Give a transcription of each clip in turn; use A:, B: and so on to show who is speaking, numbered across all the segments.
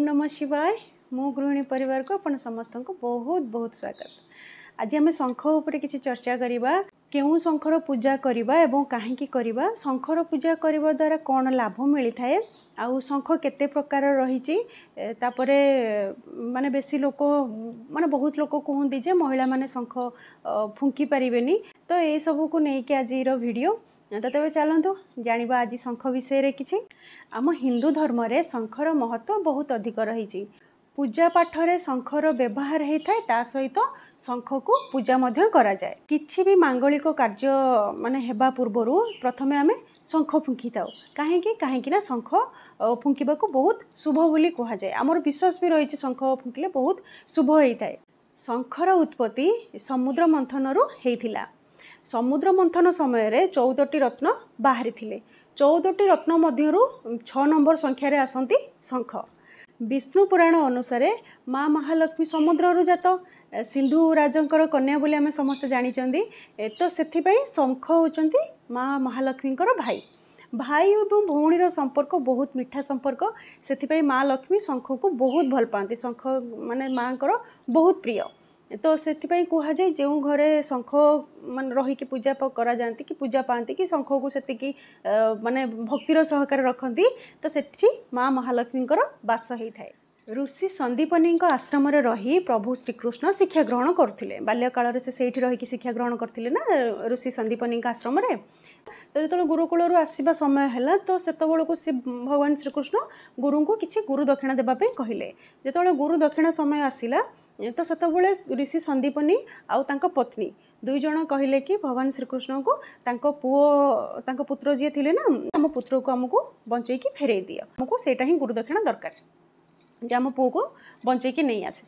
A: ଓମ୍ ନମ ଶିବାୟ ମୁଁ ଗୃହିଣୀ ପରିବାରକୁ ଆପଣ ସମସ୍ତଙ୍କୁ ବହୁତ ବହୁତ ସ୍ୱାଗତ ଆଜି ଆମେ ଶଙ୍ଖ ଉପରେ କିଛି ଚର୍ଚ୍ଚା କରିବା କେଉଁ ଶଙ୍ଖର ପୂଜା କରିବା ଏବଂ କାହିଁକି କରିବା ଶଙ୍ଖର ପୂଜା କରିବା ଦ୍ୱାରା କ'ଣ ଲାଭ ମିଳିଥାଏ ଆଉ ଶଙ୍ଖ କେତେ ପ୍ରକାର ରହିଛି ତାପରେ ମାନେ ବେଶୀ ଲୋକ ମାନେ ବହୁତ ଲୋକ କୁହନ୍ତି ଯେ ମହିଳାମାନେ ଶଙ୍ଖ ଫୁଙ୍କି ପାରିବେନି ତ ଏସବୁକୁ ନେଇକି ଆଜିର ଭିଡ଼ିଓ ତ ତେବେ ଚାଲନ୍ତୁ ଜାଣିବା ଆଜି ଶଙ୍ଖ ବିଷୟରେ କିଛି ଆମ ହିନ୍ଦୁ ଧର୍ମରେ ଶଙ୍ଖର ମହତ୍ଵ ବହୁତ ଅଧିକ ରହିଛି ପୂଜା ପାଠରେ ଶଙ୍ଖର ବ୍ୟବହାର ହୋଇଥାଏ ତା ସହିତ ଶଙ୍ଖକୁ ପୂଜା ମଧ୍ୟ କରାଯାଏ କିଛି ବି ମାଙ୍ଗଳିକ କାର୍ଯ୍ୟ ମାନେ ହେବା ପୂର୍ବରୁ ପ୍ରଥମେ ଆମେ ଶଙ୍ଖ ଫୁଙ୍କିଥାଉ କାହିଁକି କାହିଁକିନା ଶଙ୍ଖ ଫୁଙ୍କିବାକୁ ବହୁତ ଶୁଭ ବୋଲି କୁହାଯାଏ ଆମର ବିଶ୍ୱାସ ବି ରହିଛି ଶଙ୍ଖ ଫୁଙ୍କିଲେ ବହୁତ ଶୁଭ ହୋଇଥାଏ ଶଙ୍ଖର ଉତ୍ପତ୍ତି ସମୁଦ୍ର ମନ୍ଥନରୁ ହୋଇଥିଲା ସମୁଦ୍ର ମନ୍ଥନ ସମୟରେ ଚଉଦଟି ରତ୍ନ ବାହାରିଥିଲେ ଚଉଦଟି ରତ୍ନ ମଧ୍ୟରୁ ଛଅ ନମ୍ବର ସଂଖ୍ୟାରେ ଆସନ୍ତି ଶଙ୍ଖ ବିଷ୍ଣୁ ପୁରାଣ ଅନୁସାରେ ମା ମହାଲକ୍ଷ୍ମୀ ସମୁଦ୍ରରୁ ଜାତ ସିନ୍ଧୁ ରାଜାଙ୍କର କନ୍ୟା ବୋଲି ଆମେ ସମସ୍ତେ ଜାଣିଛନ୍ତି ତ ସେଥିପାଇଁ ଶଙ୍ଖ ହେଉଛନ୍ତି ମା ମହାଲକ୍ଷ୍ମୀଙ୍କର ଭାଇ ଭାଇ ଏବଂ ଭଉଣୀର ସମ୍ପର୍କ ବହୁତ ମିଠା ସମ୍ପର୍କ ସେଥିପାଇଁ ମା ଲକ୍ଷ୍ମୀ ଶଙ୍ଖକୁ ବହୁତ ଭଲ ପାଆନ୍ତି ଶଙ୍ଖ ମାନେ ମାଆଙ୍କର ବହୁତ ପ୍ରିୟ तो तपापू कुरा शख महि पूजा कि पूजा पाँदै कि शखको सतिकि मे भक्तिर सहका रकि मा्मी बासहै थिए ऋषि सन्दीपनी आश्रम रही प्रभु श्रीकृष्ण शिक्षा ग्रहण गर्ुले बा्यकाल सही शिक्ष्रहण गरिषि सन्दीपनी आश्रम ତ ଯେତେବେଳେ ଗୁରୁକୁଳରୁ ଆସିବା ସମୟ ହେଲା ତ ସେତେବେଳକୁ ସେ ଭଗବାନ ଶ୍ରୀକୃଷ୍ଣ ଗୁରୁଙ୍କୁ କିଛି ଗୁରୁ ଦକ୍ଷିଣା ଦେବା ପାଇଁ କହିଲେ ଯେତେବେଳେ ଗୁରୁ ଦକ୍ଷିଣା ସମୟ ଆସିଲା ତ ସେତେବେଳେ ଋଷି ସନ୍ଦୀପନୀ ଆଉ ତାଙ୍କ ପତ୍ନୀ ଦୁଇ ଜଣ କହିଲେ କି ଭଗବାନ ଶ୍ରୀକୃଷ୍ଣଙ୍କୁ ତାଙ୍କ ପୁଅ ତାଙ୍କ ପୁତ୍ର ଯିଏ ଥିଲେ ନା ଆମ ପୁତ୍ରକୁ ଆମକୁ ବଞ୍ଚେଇକି ଫେରେଇ ଦିଅ ଆମକୁ ସେଇଟା ହିଁ ଗୁରୁଦକ୍ଷିଣା ଦରକାର ଯେ ଆମ ପୁଅକୁ ବଞ୍ଚେଇକି ନେଇ ଆସେ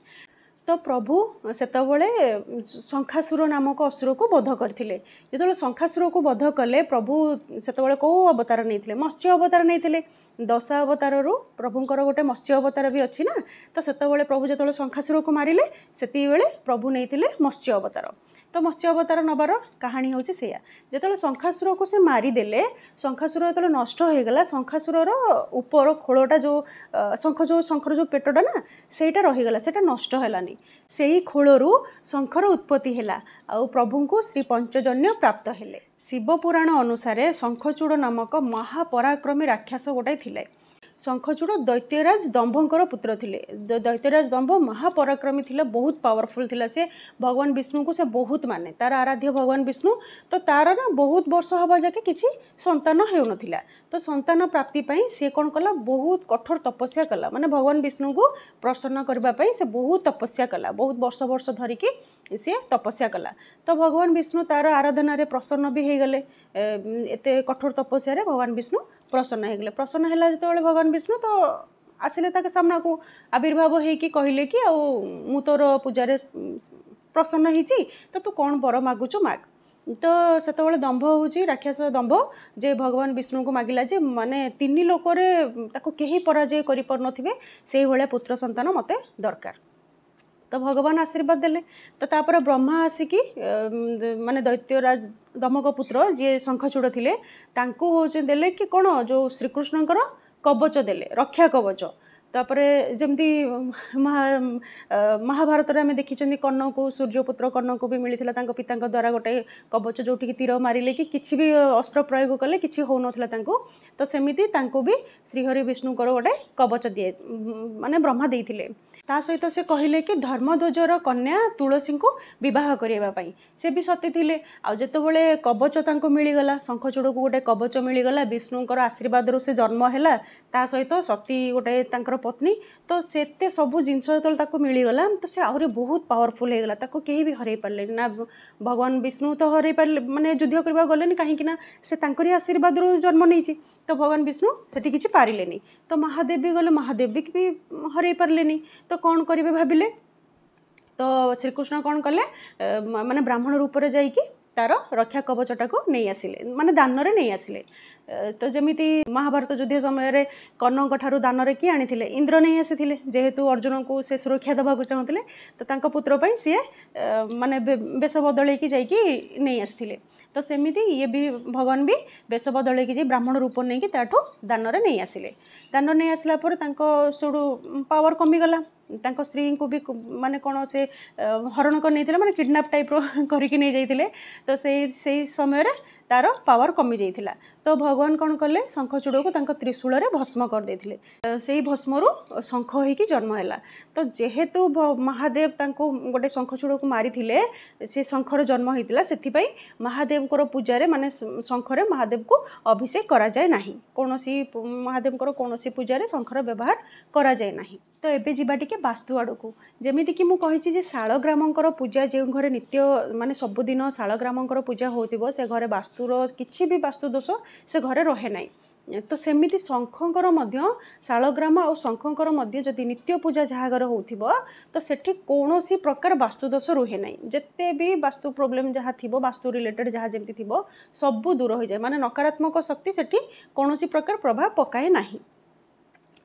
A: ତ ପ୍ରଭୁ ସେତେବେଳେ ଶଙ୍ଖାସୁର ନାମକ ଅସୁରକୁ ବୋଧ କରିଥିଲେ ଯେତେବେଳେ ଶଙ୍ଖାସୁରକୁ ବୋଧ କଲେ ପ୍ରଭୁ ସେତେବେଳେ କେଉଁ ଅବତାର ନେଇଥିଲେ ମତ୍ସ୍ୟ ଅବତାର ନେଇଥିଲେ ଦଶା ଅବତାରରୁ ପ୍ରଭୁଙ୍କର ଗୋଟେ ମତ୍ସ୍ୟ ଅବତାର ବି ଅଛି ନା ତ ସେତେବେଳେ ପ୍ରଭୁ ଯେତେବେଳେ ଶଙ୍ଖାସୁରକୁ ମାରିଲେ ସେତିକିବେଳେ ପ୍ରଭୁ ନେଇଥିଲେ ମତ୍ସ୍ୟ ଅବତାର ତ ମତ୍ସ୍ୟ ଅବତାର ନେବାର କାହାଣୀ ହେଉଛି ସେଇଆ ଯେତେବେଳେ ଶଙ୍ଖାସୁରକୁ ସେ ମାରିଦେଲେ ଶଙ୍ଖାସୁର ଯେତେବେଳେ ନଷ୍ଟ ହୋଇଗଲା ଶଙ୍ଖାସୁରର ଉପର ଖୋଳଟା ଯେଉଁ ଶଙ୍ଖ ଯେଉଁ ଶଙ୍ଖର ଯେଉଁ ପେଟଟା ନା ସେଇଟା ରହିଗଲା ସେଇଟା ନଷ୍ଟ ହେଲାନି ସେହି ଖୋଳରୁ ଶଙ୍ଖର ଉତ୍ପତ୍ତି ହେଲା ଆଉ ପ୍ରଭୁଙ୍କୁ ଶ୍ରୀ ପଞ୍ଚଜନ୍ୟ ପ୍ରାପ୍ତ ହେଲେ ଶିବପୁରାଣ ଅନୁସାରେ ଶଙ୍ଖଚୂଡ଼ ନାମକ ମହାପରାକ୍ରମୀ ରାକ୍ଷସ ଗୋଟାଏ ଥିଲେ ଶଙ୍ଖଚୂଡ଼ ଦୈତ୍ୟରାଜ ଦମ୍ଭଙ୍କର ପୁତ୍ର ଥିଲେ ଦୈତ୍ୟରାଜ ଦମ୍ଭ ମହାପରାକ୍ରମୀ ଥିଲା ବହୁତ ପାୱାରଫୁଲ୍ ଥିଲା ସେ ଭଗବାନ ବିଷ୍ଣୁଙ୍କୁ ସେ ବହୁତ ମାନେ ତାର ଆରାଧ୍ୟ ଭଗବାନ ବିଷ୍ଣୁ ତ ତାର ନା ବହୁତ ବର୍ଷ ହେବା ଯାକେ କିଛି ସନ୍ତାନ ହେଉନଥିଲା ତ ସନ୍ତାନ ପ୍ରାପ୍ତି ପାଇଁ ସେ କ'ଣ କଲା ବହୁତ କଠୋର ତପସ୍ୟା କଲା ମାନେ ଭଗବାନ ବିଷ୍ଣୁଙ୍କୁ ପ୍ରସନ୍ନ କରିବା ପାଇଁ ସେ ବହୁତ ତପସ୍ୟା କଲା ବହୁତ ବର୍ଷ ବର୍ଷ ଧରିକି ସିଏ ତପସ୍ୟା କଲା ତ ଭଗବାନ ବିଷ୍ଣୁ ତାର ଆରାଧନାରେ ପ୍ରସନ୍ନ ବି ହେଇଗଲେ ଏତେ କଠୋର ତପସ୍ୟାରେ ଭଗବାନ ବିଷ୍ଣୁ ପ୍ରସନ୍ନ ହେଇଗଲେ ପ୍ରସନ୍ନ ହେଲା ଯେତେବେଳେ ଭଗବାନ ବିଷ୍ଣୁ ତ ଆସିଲେ ତାଙ୍କ ସାମ୍ନାକୁ ଆବିର୍ଭାବ ହେଇକି କହିଲେ କି ଆଉ ମୁଁ ତୋର ପୂଜାରେ ପ୍ରସନ୍ନ ହେଇଛି ତ ତୁ କ'ଣ ବର ମାଗୁଛୁ ମାଗ ତ ସେତେବେଳେ ଦମ୍ଭ ହେଉଛି ରାକ୍ଷସ ଦମ୍ଭ ଯେ ଭଗବାନ ବିଷ୍ଣୁଙ୍କୁ ମାଗିଲା ଯେ ମାନେ ତିନି ଲୋକରେ ତାକୁ କେହି ପରାଜୟ କରିପାରୁନଥିବେ ସେଇଭଳିଆ ପୁତ୍ର ସନ୍ତାନ ମୋତେ ଦରକାର ତ ଭଗବାନ ଆଶୀର୍ବାଦ ଦେଲେ ତ ତା'ପରେ ବ୍ରହ୍ମା ଆସିକି ମାନେ ଦୈତ୍ୟରାଜ ଦମକ ପୁତ୍ର ଯିଏ ଶଙ୍ଖଚୂଡ଼ ଥିଲେ ତାଙ୍କୁ ହେଉଛି ଦେଲେ କି କ'ଣ ଯେଉଁ ଶ୍ରୀକୃଷ୍ଣଙ୍କର କବଚ ଦେଲେ ରକ୍ଷା କବଚ ତାପରେ ଯେମିତି ମହାଭାରତରେ ଆମେ ଦେଖିଛନ୍ତି କର୍ଣ୍ଣକୁ ସୂର୍ଯ୍ୟପୁତ୍ର କର୍ଣ୍ଣକୁ ବି ମିଳିଥିଲା ତାଙ୍କ ପିତାଙ୍କ ଦ୍ୱାରା ଗୋଟେ କବଚ ଯେଉଁଠିକି ତୀର ମାରିଲେ କି କିଛି ବି ଅସ୍ତ୍ର ପ୍ରୟୋଗ କଲେ କିଛି ହେଉନଥିଲା ତାଙ୍କୁ ତ ସେମିତି ତାଙ୍କୁ ବି ଶ୍ରୀହରି ବିଷ୍ଣୁଙ୍କର ଗୋଟେ କବଚ ଦିଏ ମାନେ ବ୍ରହ୍ମା ଦେଇଥିଲେ ତା ସହିତ ସେ କହିଲେ କି ଧର୍ମଧ୍ୱଜର କନ୍ୟା ତୁଳସୀଙ୍କୁ ବିବାହ କରିବା ପାଇଁ ସେ ବି ସତୀ ଥିଲେ ଆଉ ଯେତେବେଳେ କବଚ ତାଙ୍କୁ ମିଳିଗଲା ଶଙ୍ଖଚୂଡ଼କୁ ଗୋଟେ କବଚ ମିଳିଗଲା ବିଷ୍ଣୁଙ୍କର ଆଶୀର୍ବାଦରୁ ସେ ଜନ୍ମ ହେଲା ତା ସହିତ ସତୀ ଗୋଟେ ତାଙ୍କର ପତ୍ନୀ ତ ସେତେ ସବୁ ଜିନିଷ ଯେତେବେଳେ ତାକୁ ମିଳିଗଲା ତ ସେ ଆହୁରି ବହୁତ ପାୱାରଫୁଲ୍ ହେଇଗଲା ତାକୁ କେହି ବି ହରେଇ ପାରିଲେନି ନା ଭଗବାନ ବିଷ୍ଣୁ ତ ହରେଇ ପାରିଲେ ମାନେ ଯୁଦ୍ଧ କରିବାକୁ ଗଲେନି କାହିଁକି ନା ସେ ତାଙ୍କରି ଆଶୀର୍ବାଦରୁ ଜନ୍ମ ନେଇଛି ତ ଭଗବାନ ବିଷ୍ଣୁ ସେଠି କିଛି ପାରିଲେନି ତ ମହାଦେବ ବି ଗଲେ ମହାଦେବ ବି ହରେଇ ପାରିଲେନି ତ ତ କ'ଣ କରିବେ ଭାବିଲେ ତ ଶ୍ରୀକୃଷ୍ଣ କ'ଣ କଲେ ମାନେ ବ୍ରାହ୍ମଣ ରୂପରେ ଯାଇକି ତାର ରକ୍ଷା କବଚଟାକୁ ନେଇ ଆସିଲେ ମାନେ ଦାନରେ ନେଇ ଆସିଲେ ତ ଯେମିତି ମହାଭାରତ ଯୁଦ୍ଧ ସମୟରେ କର୍ଣ୍ଣଙ୍କ ଠାରୁ ଦାନରେ କିଏ ଆଣିଥିଲେ ଇନ୍ଦ୍ର ନେଇ ଆସିଥିଲେ ଯେହେତୁ ଅର୍ଜୁନଙ୍କୁ ସେ ସୁରକ୍ଷା ଦେବାକୁ ଚାହୁଁଥିଲେ ତ ତାଙ୍କ ପୁତ୍ର ପାଇଁ ସିଏ ମାନେ ବେଶ ବଦଳେଇକି ଯାଇକି ନେଇ ଆସିଥିଲେ ତ ସେମିତି ଇଏ ବି ଭଗବାନ ବି ବେଶ ବଦଳେଇକି ଯାଇ ବ୍ରାହ୍ମଣ ରୂପ ନେଇକି ତାଠୁ ଦାନରେ ନେଇ ଆସିଲେ ଦାନ ନେଇ ଆସିଲା ପରେ ତାଙ୍କ ସେଠୁ ପାୱାର କମିଗଲା ତାଙ୍କ ସ୍ତ୍ରୀଙ୍କୁ ବି ମାନେ କ'ଣ ସେ ହରଣ କରି ନେଇଥିଲେ ମାନେ କିଡ଼ନାପ୍ ଟାଇପ୍ର କରିକି ନେଇଯାଇଥିଲେ ତ ସେଇ ସେଇ ସମୟରେ ତାର ପାୱାର କମିଯାଇଥିଲା ତ ଭଗବାନ କ'ଣ କଲେ ଶଙ୍ଖ ଚୂଡ଼କୁ ତାଙ୍କ ତ୍ରିଶୂଳରେ ଭସ୍ମ କରିଦେଇଥିଲେ ସେଇ ଭସ୍ମରୁ ଶଙ୍ଖ ହେଇକି ଜନ୍ମ ହେଲା ତ ଯେହେତୁ ମହାଦେବ ତାଙ୍କୁ ଗୋଟେ ଶଙ୍ଖ ଚୂଡ଼କୁ ମାରିଥିଲେ ସେ ଶଙ୍ଖର ଜନ୍ମ ହେଇଥିଲା ସେଥିପାଇଁ ମହାଦେବଙ୍କର ପୂଜାରେ ମାନେ ଶଙ୍ଖରେ ମହାଦେବକୁ ଅଭିଷେକ କରାଯାଏ ନାହିଁ କୌଣସି ମହାଦେବଙ୍କର କୌଣସି ପୂଜାରେ ଶଙ୍ଖର ବ୍ୟବହାର କରାଯାଏ ନାହିଁ ତ ଏବେ ଯିବା ଟିକେ ବାସ୍ତୁ ଆଡ଼କୁ ଯେମିତିକି ମୁଁ କହିଛି ଯେ ଶାଳଗ୍ରାମଙ୍କର ପୂଜା ଯେଉଁ ଘରେ ନିତ୍ୟ ମାନେ ସବୁଦିନ ଶାଳଗ୍ରାମଙ୍କର ପୂଜା ହେଉଥିବ ସେ ଘରେ ବାସ୍ତୁର କିଛି ବି ବାସ୍ତୁ ଦୋଷ ସେ ଘରେ ରହେ ନାହିଁ ତ ସେମିତି ଶଙ୍ଖଙ୍କର ମଧ୍ୟ ଶାଳଗ୍ରାମ ଆଉ ଶଙ୍ଖଙ୍କର ମଧ୍ୟ ଯଦି ନିତ୍ୟ ପୂଜା ଯାହା ଘରେ ହେଉଥିବ ତ ସେଠି କୌଣସି ପ୍ରକାର ବାସ୍ତୁଦୋଷ ରୁହେ ନାହିଁ ଯେତେ ବି ବାସ୍ତୁ ପ୍ରୋବ୍ଲେମ୍ ଯାହା ଥିବ ବାସ୍ତୁ ରିଲେଟେଡ଼୍ ଯାହା ଯେମିତି ଥିବ ସବୁ ଦୂର ହୋଇଯାଏ ମାନେ ନକାରାତ୍ମକ ଶକ୍ତି ସେଠି କୌଣସି ପ୍ରକାର ପ୍ରଭାବ ପକାଏ ନାହିଁ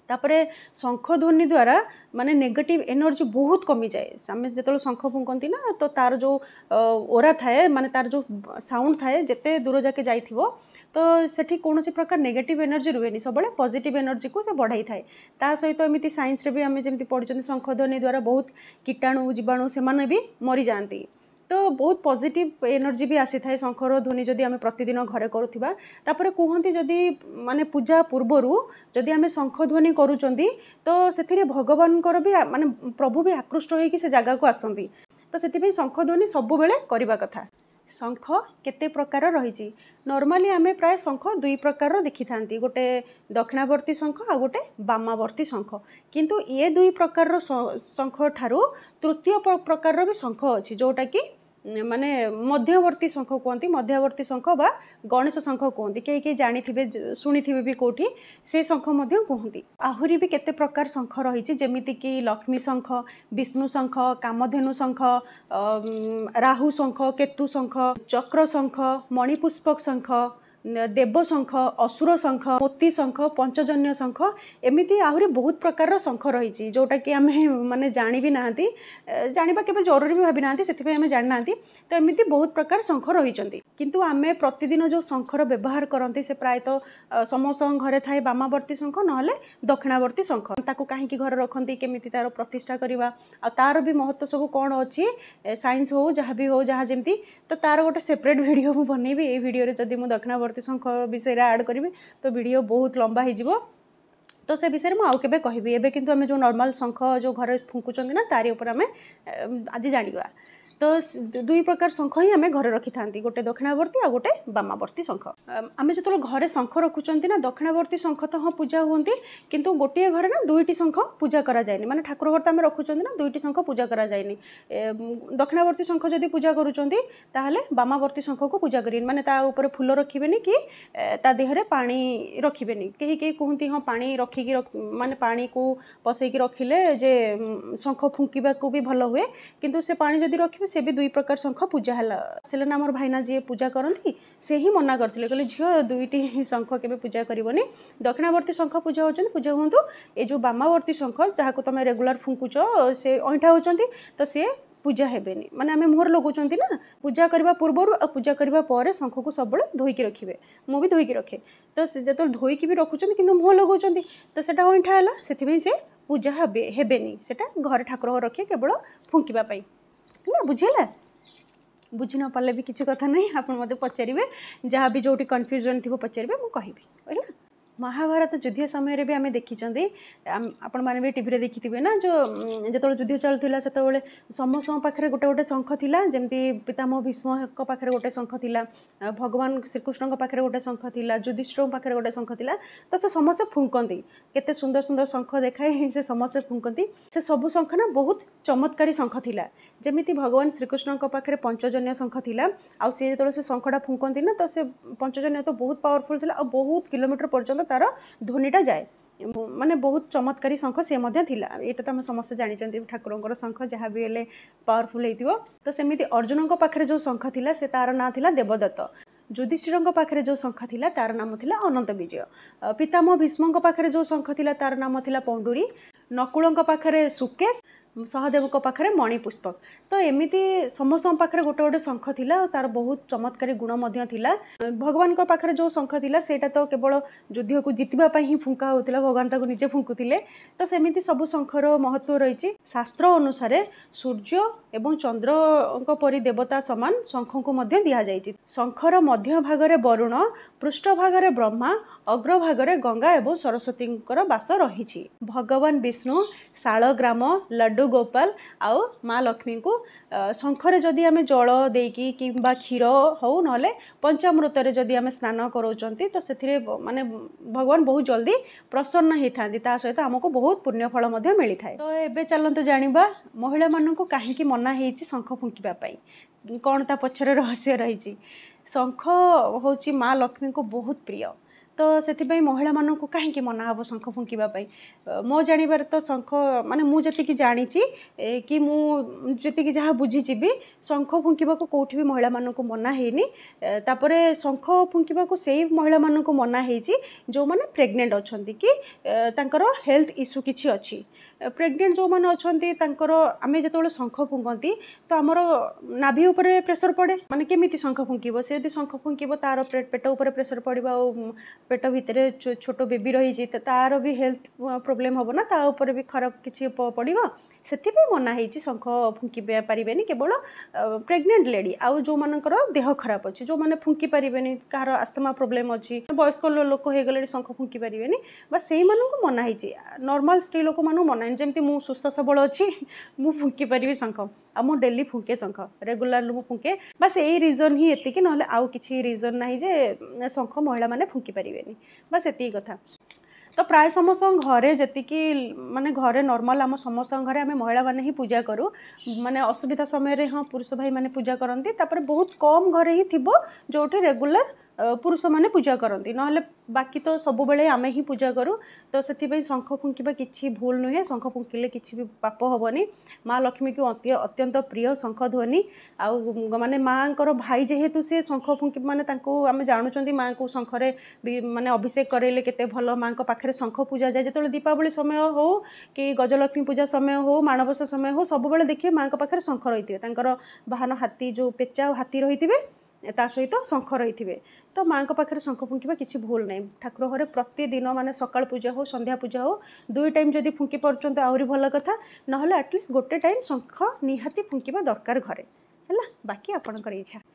A: ତାପରେ ଶଙ୍ଖ ଧ୍ୱନି ଦ୍ୱାରା ମାନେ ନେଗେଟିଭ୍ ଏନର୍ଜି ବହୁତ କମିଯାଏ ଆମେ ଯେତେବେଳେ ଶଙ୍ଖ ଫୁଙ୍କନ୍ତି ନା ତ ତାର ଯେଉଁ ଓରା ଥାଏ ମାନେ ତାର ଯେଉଁ ସାଉଣ୍ଡ ଥାଏ ଯେତେ ଦୂର ଯାକେ ଯାଇଥିବ ତ ସେଠି କୌଣସି ପ୍ରକାର ନେଗେଟିଭ୍ ଏନର୍ଜି ରୁହେନି ସବୁବେଳେ ପଜିଟିଭ୍ ଏନର୍ଜିକୁ ସେ ବଢ଼ାଇଥାଏ ତା ସହିତ ଏମିତି ସାଇନ୍ସରେ ବି ଆମେ ଯେମିତି ପଢ଼ିଛନ୍ତି ଶଙ୍ଖ ଧ୍ୱନି ଦ୍ୱାରା ବହୁତ କୀଟାଣୁ ଜୀବାଣୁ ସେମାନେ ବି ମରିଯାଆନ୍ତି ତ ବହୁତ ପଜିଟିଭ୍ ଏନର୍ଜି ବି ଆସିଥାଏ ଶଙ୍ଖର ଧ୍ୱନି ଯଦି ଆମେ ପ୍ରତିଦିନ ଘରେ କରୁଥିବା ତା'ପରେ କୁହନ୍ତି ଯଦି ମାନେ ପୂଜା ପୂର୍ବରୁ ଯଦି ଆମେ ଶଙ୍ଖ ଧ୍ୱନି କରୁଛନ୍ତି ତ ସେଥିରେ ଭଗବାନଙ୍କର ବି ମାନେ ପ୍ରଭୁ ବି ଆକୃଷ୍ଟ ହୋଇକି ସେ ଜାଗାକୁ ଆସନ୍ତି ତ ସେଥିପାଇଁ ଶଙ୍ଖ ଧ୍ୱନି ସବୁବେଳେ କରିବା କଥା ଶଙ୍ଖ କେତେ ପ୍ରକାର ରହିଛି ନର୍ମାଲି ଆମେ ପ୍ରାୟ ଶଙ୍ଖ ଦୁଇ ପ୍ରକାରର ଦେଖିଥାନ୍ତି ଗୋଟେ ଦକ୍ଷିଣାବର୍ତ୍ତୀ ଶଙ୍ଖ ଆଉ ଗୋଟେ ବାମାବର୍ତ୍ତୀ ଶଙ୍ଖ କିନ୍ତୁ ଏ ଦୁଇ ପ୍ରକାରର ଶଙ୍ଖ ଠାରୁ ତୃତୀୟ ପ୍ରକାରର ବି ଶଙ୍ଖ ଅଛି ଯେଉଁଟାକି माने मध्यवर्ती शख कति मध्यवर्ती शख बा गणेश शख कति केही केही जाने शुनिथे शख कति भी केते प्रकार शख रहिमितिक लक्ष्मी शख विष्णु शङ्ख कामधेनु शख राहु श केु शङ्ख चक्रख मणिपुष्पक शख ଦେବଶଙ୍ଖ ଅସୁର ଶଙ୍ଖ ମୋତି ଶଙ୍ଖ ପଞ୍ଚଜନ୍ୟ ଶଙ୍ଖ ଏମିତି ଆହୁରି ବହୁତ ପ୍ରକାରର ଶଙ୍ଖ ରହିଛି ଯେଉଁଟାକି ଆମେ ମାନେ ଜାଣି ବି ନାହାନ୍ତି ଜାଣିବା କେବେ ଜରୁରୀ ବି ଭାବି ନାହାନ୍ତି ସେଥିପାଇଁ ଆମେ ଜାଣିନାହାନ୍ତି ତ ଏମିତି ବହୁତ ପ୍ରକାର ଶଙ୍ଖ ରହିଛନ୍ତି କିନ୍ତୁ ଆମେ ପ୍ରତିଦିନ ଯେଉଁ ଶଙ୍ଖର ବ୍ୟବହାର କରନ୍ତି ସେ ପ୍ରାୟତଃ ସମସ୍ତଙ୍କ ଘରେ ଥାଏ ବାମାବର୍ତ୍ତୀ ଶଙ୍ଖ ନହେଲେ ଦକ୍ଷିଣାବର୍ତ୍ତୀ ଶଙ୍ଖ ତାକୁ କାହିଁକି ଘରେ ରଖନ୍ତି କେମିତି ତା'ର ପ୍ରତିଷ୍ଠା କରିବା ଆଉ ତା'ର ବି ମହତ୍ତ୍ୱ ସବୁ କ'ଣ ଅଛି ସାଇନ୍ସ ହେଉ ଯାହା ବି ହେଉ ଯାହା ଯେମିତି ତ ତା'ର ଗୋଟେ ସେପାରେଟ୍ ଭିଡ଼ିଓ ମୁଁ ବନେଇବି ଏଇ ଭିଡ଼ିଓରେ ଯଦି ମୁଁ ଦକ୍ଷିଣାବର୍ତ୍ତୀ ପ୍ରତିଶଙ୍ଖ ବିଷୟରେ ଆଡ଼୍ କରିବି ତ ଭିଡ଼ିଓ ବହୁତ ଲମ୍ବା ହେଇଯିବ ତ ସେ ବିଷୟରେ ମୁଁ ଆଉ କେବେ କହିବି ଏବେ କିନ୍ତୁ ଆମେ ଯେଉଁ ନର୍ମାଲ୍ ଶଙ୍ଖ ଯେଉଁ ଘରେ ଫୁଙ୍କୁଛନ୍ତି ନା ତାରି ଉପରେ ଆମେ ଆଜି ଜାଣିବା ତ ଦୁଇ ପ୍ରକାର ଶଙ୍ଖ ହିଁ ଆମେ ଘରେ ରଖିଥାନ୍ତି ଗୋଟେ ଦକ୍ଷିଣାବର୍ତ୍ତୀ ଆଉ ଗୋଟେ ବାମାବର୍ତ୍ତୀ ଶଙ୍ଖ ଆମେ ଯେତେବେଳେ ଘରେ ଶଙ୍ଖ ରଖୁଛନ୍ତି ନା ଦକ୍ଷିଣାବର୍ତ୍ତୀ ଶଙ୍ଖ ତ ହଁ ପୂଜା ହୁଅନ୍ତି କିନ୍ତୁ ଗୋଟିଏ ଘରେ ନା ଦୁଇଟି ଶଙ୍ଖ ପୂଜା କରାଯାଏନି ମାନେ ଠାକୁର ଘର ତ ଆମେ ରଖୁଛନ୍ତି ନା ଦୁଇଟି ଶଙ୍ଖ ପୂଜା କରାଯାଏନି ଦକ୍ଷିଣାବର୍ତ୍ତୀ ଶଙ୍ଖ ଯଦି ପୂଜା କରୁଛନ୍ତି ତାହେଲେ ବାମାବର୍ତ୍ତୀ ଶଙ୍ଖକୁ ପୂଜା କରିବେନି ମାନେ ତା ଉପରେ ଫୁଲ ରଖିବେନି କି ତା ଦେହରେ ପାଣି ରଖିବେନି କେହି କେହି କୁହନ୍ତି ହଁ ପାଣି ରଖିକି ମାନେ ପାଣିକୁ ପସେଇକି ରଖିଲେ ଯେ ଶଙ୍ଖ ଫୁଙ୍କିବାକୁ ବି ଭଲ ହୁଏ କିନ୍ତୁ ସେ ପାଣି ଯଦି ରଖିବେ से भी दुई प्रकार शख पूजा है आम भाईना जी पूजा करती से ही मना करते कहे झी दुईट शख के पूजा कर दक्षिणवर्ती शख पूजा हो पूजा हूँ ये जो बामावर्ती शख जहाँ तुम रेगुलर फुंकुच से अंठा होती तो सी पूजा है मैंने आम मुहर लगोचं ना पूजा करने पूर्व पूजा करने शख को सब रखे रखिए मुझे धोईक रखे तो जो धोईक भी रखुच्च कि मुह तो से अंठा है से पूजा हेनी से घर ठाकुर रखे केवल फुंकवाई है ना बुझेगा न पारे भी कि कथ ना आप मतलब पचारे जहाँ भी जो कन्फ्यूजन थी पचारे मुझे कहबी ମହାଭାରତ ଯୁଦ୍ଧ ସମୟରେ ବି ଆମେ ଦେଖିଛନ୍ତି ଆପଣମାନେ ବି ଟିଭିରେ ଦେଖିଥିବେ ନା ଯେଉଁ ଯେତେବେଳେ ଯୁଦ୍ଧ ଚାଲୁଥିଲା ସେତେବେଳେ ସମସ୍ତଙ୍କ ପାଖରେ ଗୋଟେ ଗୋଟେ ଶଙ୍ଖ ଥିଲା ଯେମିତି ପିତାମହ ଭୀଷ୍ମଙ୍କ ପାଖରେ ଗୋଟେ ଶଙ୍ଖ ଥିଲା ଭଗବାନ ଶ୍ରୀକୃଷ୍ଣଙ୍କ ପାଖରେ ଗୋଟେ ଶଙ୍ଖ ଥିଲା ଯୁଧିଷ୍ଠଙ୍କ ପାଖରେ ଗୋଟେ ଶଙ୍ଖ ଥିଲା ତ ସେ ସମସ୍ତେ ଫୁଙ୍କନ୍ତି କେତେ ସୁନ୍ଦର ସୁନ୍ଦର ଶଙ୍ଖ ଦେଖାଏ ସେ ସମସ୍ତେ ଫୁଙ୍କନ୍ତି ସେ ସବୁ ଶଙ୍ଖ ନା ବହୁତ ଚମତ୍କାରୀ ଶଙ୍ଖ ଥିଲା ଯେମିତି ଭଗବାନ ଶ୍ରୀକୃଷ୍ଣଙ୍କ ପାଖରେ ପଞ୍ଚଜନ୍ୟ ଶଙ୍ଖ ଥିଲା ଆଉ ସିଏ ଯେତେବେଳେ ସେ ଶଙ୍ଖଟା ଫୁଙ୍କନ୍ତି ନା ତ ସେ ପଞ୍ଚଜନ୍ୟ ତ ବହୁତ ପାୱାରଫୁଲ୍ ଥିଲା ଆଉ ବହୁତ କିଲୋମିଟର ପର୍ଯ୍ୟନ୍ତ তার ধ্বনিটা যায় ମାନେ ବହୁତ ଚମତ୍କାରୀ ଶଙ୍ଖ ସେ ମଧ୍ୟ ଥିଲା ଏଇଟା ତ ଆମେ ସମସ୍ତେ ଜାଣିଛନ୍ତି ଠାକୁରଙ୍କର ଶଙ୍ଖ ଯାହା ବି ହେଲେ ପାୱାରଫୁଲ୍ ହେଇଥିବ ତ ସେମିତି ଅର୍ଜୁନଙ୍କ ପାଖରେ ଯେଉଁ ଶଙ୍ଖ ଥିଲା ସେ ତାର ନାଁ ଥିଲା ଦେବଦତ୍ତ ଯୁଧିଷ୍ଠିରଙ୍କ ପାଖରେ ଯେଉଁ ଶଙ୍ଖ ଥିଲା ତାର ନାମ ଥିଲା ଅନନ୍ତ ବିଜୟ ପିତାମହ ଭୀଷ୍ମଙ୍କ ପାଖରେ ଯେଉଁ ଶଙ୍ଖ ଥିଲା ତାର ନାମ ଥିଲା ପଣ୍ଡୁରୀ ନକୁଳଙ୍କ ପାଖରେ ସୁକେଶ ସହଦେବଙ୍କ ପାଖରେ ମଣି ତ ଏମିତି ସମସ୍ତଙ୍କ ପାଖରେ ଗୋଟେ ଗୋଟେ ଶଙ୍ଖ ଥିଲା ଆଉ ତା'ର ବହୁତ ଚମତ୍କାରୀ ଗୁଣ ମଧ୍ୟ ଥିଲା ଭଗବାନଙ୍କ ପାଖରେ ଯେଉଁ ଶଙ୍ଖ ଥିଲା ସେଇଟା ତ କେବଳ ଯୁଦ୍ଧକୁ ଜିତିବା ପାଇଁ ହିଁ ଫୁଙ୍କା ହେଉଥିଲା ଭଗବାନ ତାକୁ ନିଜେ ଫୁଙ୍କୁଥିଲେ ତ ସେମିତି ସବୁ ଶଙ୍ଖର ମହତ୍ଵ ରହିଛି ଶାସ୍ତ୍ର ଅନୁସାରେ ସୂର୍ଯ୍ୟ ଏବଂ ଚନ୍ଦ୍ରଙ୍କ ପରି ଦେବତା ସମାନ ଶଙ୍ଖଙ୍କୁ ମଧ୍ୟ ଦିଆଯାଇଛି ଶଙ୍ଖର ମଧ୍ୟ ଭାଗରେ ବରୁଣ ପୃଷ୍ଠ ଭାଗରେ ବ୍ରହ୍ମା ଅଗ୍ରଭାଗରେ ଗଙ୍ଗା ଏବଂ ସରସ୍ୱତୀଙ୍କର ବାସ ରହିଛି ଭଗବାନ ବିଷ୍ଣୁ ଶାଳଗ୍ରାମ ଲଡ଼ୁ ଗୋପାଳ ଆଉ ମା ଲକ୍ଷ୍ମୀଙ୍କୁ ଶଙ୍ଖରେ ଯଦି ଆମେ ଜଳ ଦେଇକି କିମ୍ବା କ୍ଷୀର ହେଉ ନହେଲେ ପଞ୍ଚାମୃତରେ ଯଦି ଆମେ ସ୍ନାନ କରାଉଛନ୍ତି ତ ସେଥିରେ ମାନେ ଭଗବାନ ବହୁତ ଜଲ୍ଦି ପ୍ରସନ୍ନ ହେଇଥାନ୍ତି ତା ସହିତ ଆମକୁ ବହୁତ ପୁଣ୍ୟଫଳ ମଧ୍ୟ ମିଳିଥାଏ ତ ଏବେ ଚାଲନ୍ତୁ ଜାଣିବା ମହିଳାମାନଙ୍କୁ କାହିଁକି ମନା ହେଇଛି ଶଙ୍ଖ ଫୁଙ୍କିବା ପାଇଁ କ'ଣ ତା ପଛରେ ରହସ୍ୟ ରହିଛି ଶଙ୍ଖ ହେଉଛି ମା ଲକ୍ଷ୍ମୀଙ୍କୁ ବହୁତ ପ୍ରିୟ ତ ସେଥିପାଇଁ ମହିଳାମାନଙ୍କୁ କାହିଁକି ମନା ହେବ ଶଙ୍ଖ ଫୁଙ୍କିବା ପାଇଁ ମୋ ଜାଣିବାରେ ତ ଶଙ୍ଖ ମାନେ ମୁଁ ଯେତିକି ଜାଣିଛି କି ମୁଁ ଯେତିକି ଯାହା ବୁଝିଛି ବି ଶଙ୍ଖ ଫୁଙ୍କିବାକୁ କେଉଁଠି ବି ମହିଳାମାନଙ୍କୁ ମନା ହେଇନି ତାପରେ ଶଙ୍ଖ ଫୁଙ୍କିବାକୁ ସେଇ ମହିଳାମାନଙ୍କୁ ମନା ହେଇଛି ଯେଉଁମାନେ ପ୍ରେଗନେଣ୍ଟ ଅଛନ୍ତି କି ତାଙ୍କର ହେଲ୍ଥ ଇସ୍ୟୁ କିଛି ଅଛି ପ୍ରେଗନେଣ୍ଟ ଯେଉଁମାନେ ଅଛନ୍ତି ତାଙ୍କର ଆମେ ଯେତେବେଳେ ଶଙ୍ଖ ଫୁଙ୍କନ୍ତି ତ ଆମର ନାଭି ଉପରେ ପ୍ରେସର ପଡ଼େ ମାନେ କେମିତି ଶଙ୍ଖ ଫୁଙ୍କିବ ସେ ଯଦି ଶଙ୍ଖ ଫୁଙ୍କିବ ତା'ର ପେଟ ଉପରେ ପ୍ରେସର ପଡ଼ିବ ଆଉ ପେଟ ଭିତରେ ଛୋଟ ବେବି ରହିଛି ତା'ର ବି ହେଲ୍ଥ ପ୍ରୋବ୍ଲେମ୍ ହେବ ନା ତା ଉପରେ ବି ଖରାପ କିଛି ପଡ଼ିବ ସେଥିପାଇଁ ମନା ହେଇଛି ଶଙ୍ଖ ଫୁଙ୍କି ପାରିବେନି କେବଳ ପ୍ରେଗନେଣ୍ଟ ଲେଡ଼ି ଆଉ ଯେଉଁମାନଙ୍କର ଦେହ ଖରାପ ଅଛି ଯେଉଁମାନେ ଫୁଙ୍କି ପାରିବେନି କାହାର ଆସ୍ତମା ପ୍ରୋବ୍ଲେମ୍ ଅଛି ବୟସ୍କ ଲୋକ ହେଇଗଲେଣି ଶଙ୍ଖ ଫୁଙ୍କି ପାରିବେନି ବା ସେଇମାନଙ୍କୁ ମନା ହେଇଛି ନର୍ମାଲ ସ୍ତ୍ରୀ ଲୋକମାନଙ୍କୁ ମନା ହେଇନି ଯେମିତି ମୁଁ ସୁସ୍ଥ ସବଳ ଅଛି ମୁଁ ଫୁଙ୍କି ପାରିବି ଶଙ୍ଖ ଆଉ ମୁଁ ଡେଲି ଫୁଙ୍କେ ଶଙ୍ଖ ରେଗୁଲାର ମୁଁ ଫୁଙ୍କେ ବାସ୍ ଏଇ ରିଜନ୍ ହିଁ ଏତିକି ନହେଲେ ଆଉ କିଛି ରିଜନ୍ ନାହିଁ ଯେ ଶଙ୍ଖ ମହିଳାମାନେ ଫୁଙ୍କି ପାରିବେନି ବାସ୍ ଏତିକି କଥା ତ ପ୍ରାୟ ସମସ୍ତଙ୍କ ଘରେ ଯେତିକି ମାନେ ଘରେ ନର୍ମାଲ୍ ଆମ ସମସ୍ତଙ୍କ ଘରେ ଆମେ ମହିଳାମାନେ ହିଁ ପୂଜା କରୁ ମାନେ ଅସୁବିଧା ସମୟରେ ହଁ ପୁରୁଷ ଭାଇମାନେ ପୂଜା କରନ୍ତି ତାପରେ ବହୁତ କମ୍ ଘରେ ହିଁ ଥିବ ଯେଉଁଠି ରେଗୁଲାର ପୁରୁଷମାନେ ପୂଜା କରନ୍ତି ନହେଲେ ବାକି ତ ସବୁବେଳେ ଆମେ ହିଁ ପୂଜା କରୁ ତ ସେଥିପାଇଁ ଶଙ୍ଖ ଫୁଙ୍କିବା କିଛି ଭୁଲ ନୁହେଁ ଶଙ୍ଖ ଫୁଙ୍କିଲେ କିଛି ବି ପାପ ହେବନି ମା' ଲକ୍ଷ୍ମୀଙ୍କୁ ଅତି ଅତ୍ୟନ୍ତ ପ୍ରିୟ ଶଙ୍ଖ ଧ୍ୱନି ଆଉ ମାନେ ମାଆଙ୍କର ଭାଇ ଯେହେତୁ ସେ ଶଙ୍ଖ ଫୁଙ୍କି ମାନେ ତାଙ୍କୁ ଆମେ ଜାଣୁଛନ୍ତି ମାଆଙ୍କୁ ଶଙ୍ଖରେ ବି ମାନେ ଅଭିଷେକ କରେଇଲେ କେତେ ଭଲ ମାଆଙ୍କ ପାଖରେ ଶଙ୍ଖ ପୂଜା ଯାଏ ଯେତେବେଳେ ଦୀପାବଳି ସମୟ ହେଉ କି ଗଜଲକ୍ଷ୍ମୀ ପୂଜା ସମୟ ହେଉ ମାଣବସା ସମୟ ହେଉ ସବୁବେଳେ ଦେଖିବେ ମାଆଙ୍କ ପାଖରେ ଶଙ୍ଖ ରହିଥିବେ ତାଙ୍କର ବାହାନ ହାତୀ ଯେଉଁ ପେଚା ହାତୀ ରହିଥିବେ ତା ସହିତ ଶଙ୍ଖ ରହିଥିବେ ତ ମାଆଙ୍କ ପାଖରେ ଶଙ୍ଖ ଫୁଙ୍କିବା କିଛି ଭୁଲ ନାହିଁ ଠାକୁର ଘରେ ପ୍ରତିଦିନ ମାନେ ସକାଳ ପୂଜା ହଉ ସନ୍ଧ୍ୟା ପୂଜା ହେଉ ଦୁଇ ଟାଇମ୍ ଯଦି ଫୁଙ୍କି ପାରୁଛନ୍ତି ଆହୁରି ଭଲ କଥା ନହେଲେ ଆଟଲିଷ୍ଟ ଗୋଟେ ଟାଇମ୍ ଶଙ୍ଖ ନିହାତି ଫୁଙ୍କିବା ଦରକାର ଘରେ ହେଲା ବାକି ଆପଣଙ୍କର ଇଚ୍ଛା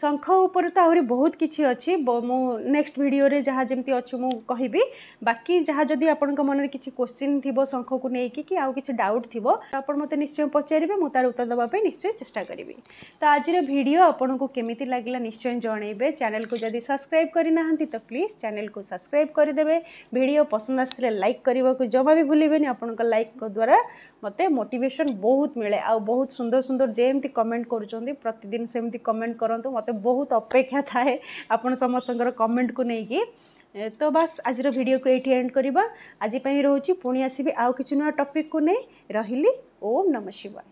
A: ଶଙ୍ଖ ଉପରେ ତ ଆହୁରି ବହୁତ କିଛି ଅଛି ମୁଁ ନେକ୍ସଟ ଭିଡ଼ିଓରେ ଯାହା ଯେମିତି ଅଛି ମୁଁ କହିବି ବାକି ଯାହା ଯଦି ଆପଣଙ୍କ ମନରେ କିଛି କୋଶ୍ଚିନ୍ ଥିବ ଶଙ୍ଖକୁ ନେଇକି କି ଆଉ କିଛି ଡାଉଟ୍ ଥିବ ଆପଣ ମୋତେ ନିଶ୍ଚୟ ପଚାରିବେ ମୁଁ ତା'ର ଉତ୍ତର ଦେବା ପାଇଁ ନିଶ୍ଚୟ ଚେଷ୍ଟା କରିବି ତ ଆଜିର ଭିଡ଼ିଓ ଆପଣଙ୍କୁ କେମିତି ଲାଗିଲା ନିଶ୍ଚୟ ଜଣାଇବେ ଚ୍ୟାନେଲକୁ ଯଦି ସବସ୍କ୍ରାଇବ୍ କରିନାହାନ୍ତି ତ ପ୍ଲିଜ୍ ଚ୍ୟାନେଲକୁ ସବସ୍କ୍ରାଇବ୍ କରିଦେବେ ଭିଡ଼ିଓ ପସନ୍ଦ ଆସିଥିଲେ ଲାଇକ୍ କରିବାକୁ ଜମା ବି ଭୁଲିବେନି ଆପଣଙ୍କ ଲାଇକ୍ ଦ୍ୱାରା ମୋତେ ମୋଟିଭେସନ୍ ବହୁତ ମିଳେ ଆଉ ବହୁତ ସୁନ୍ଦର ସୁନ୍ଦର ଯେମିତି କମେଣ୍ଟ କରୁଛନ୍ତି ପ୍ରତିଦିନ ସେମିତି କମେଣ୍ଟ କରନ୍ତୁ ମୋତେ ବହୁତ ଅପେକ୍ଷା ଥାଏ ଆପଣ ସମସ୍ତଙ୍କର କମେଣ୍ଟକୁ ନେଇକି ତ ବାସ୍ ଆଜିର ଭିଡ଼ିଓକୁ ଏଇଠି ଏଣ୍ଡ କରିବା ଆଜି ପାଇଁ ରହୁଛି ପୁଣି ଆସିବି ଆଉ କିଛି ନୂଆ ଟପିକ୍କୁ ନେଇ ରହିଲି ଓମ୍ ନମ ଶିବାୟ